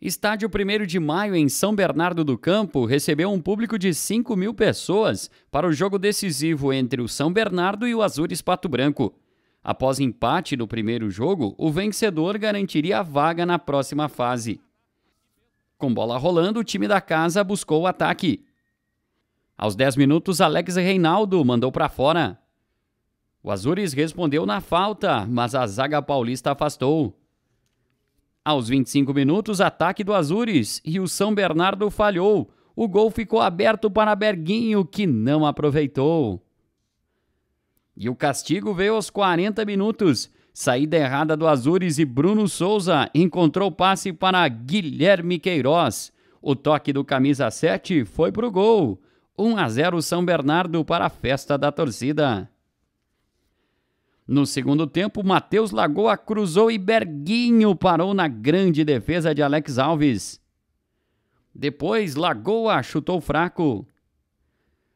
Estádio 1 de Maio, em São Bernardo do Campo, recebeu um público de 5 mil pessoas para o jogo decisivo entre o São Bernardo e o Azures Pato Branco. Após empate no primeiro jogo, o vencedor garantiria a vaga na próxima fase. Com bola rolando, o time da casa buscou o ataque. Aos 10 minutos, Alex Reinaldo mandou para fora. O Azures respondeu na falta, mas a zaga paulista afastou. Aos 25 minutos, ataque do Azures e o São Bernardo falhou. O gol ficou aberto para Berguinho, que não aproveitou. E o castigo veio aos 40 minutos. Saída errada do Azures e Bruno Souza encontrou passe para Guilherme Queiroz. O toque do camisa 7 foi para o gol. 1 a 0 São Bernardo para a festa da torcida. No segundo tempo, Matheus Lagoa cruzou e Berguinho parou na grande defesa de Alex Alves. Depois, Lagoa chutou fraco.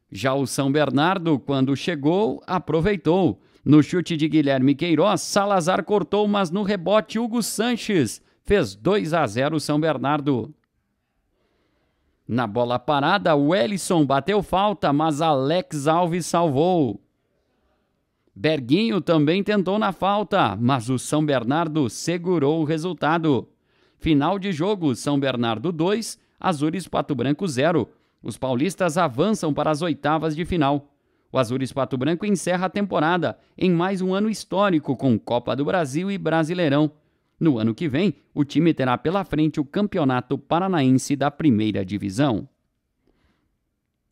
Já o São Bernardo, quando chegou, aproveitou. No chute de Guilherme Queiroz, Salazar cortou, mas no rebote, Hugo Sanches fez 2 a 0 São Bernardo. Na bola parada, o bateu falta, mas Alex Alves salvou. Berguinho também tentou na falta, mas o São Bernardo segurou o resultado. Final de jogo: São Bernardo 2, Azures Pato Branco 0. Os paulistas avançam para as oitavas de final. O Azures Pato Branco encerra a temporada em mais um ano histórico com Copa do Brasil e Brasileirão. No ano que vem, o time terá pela frente o Campeonato Paranaense da Primeira Divisão.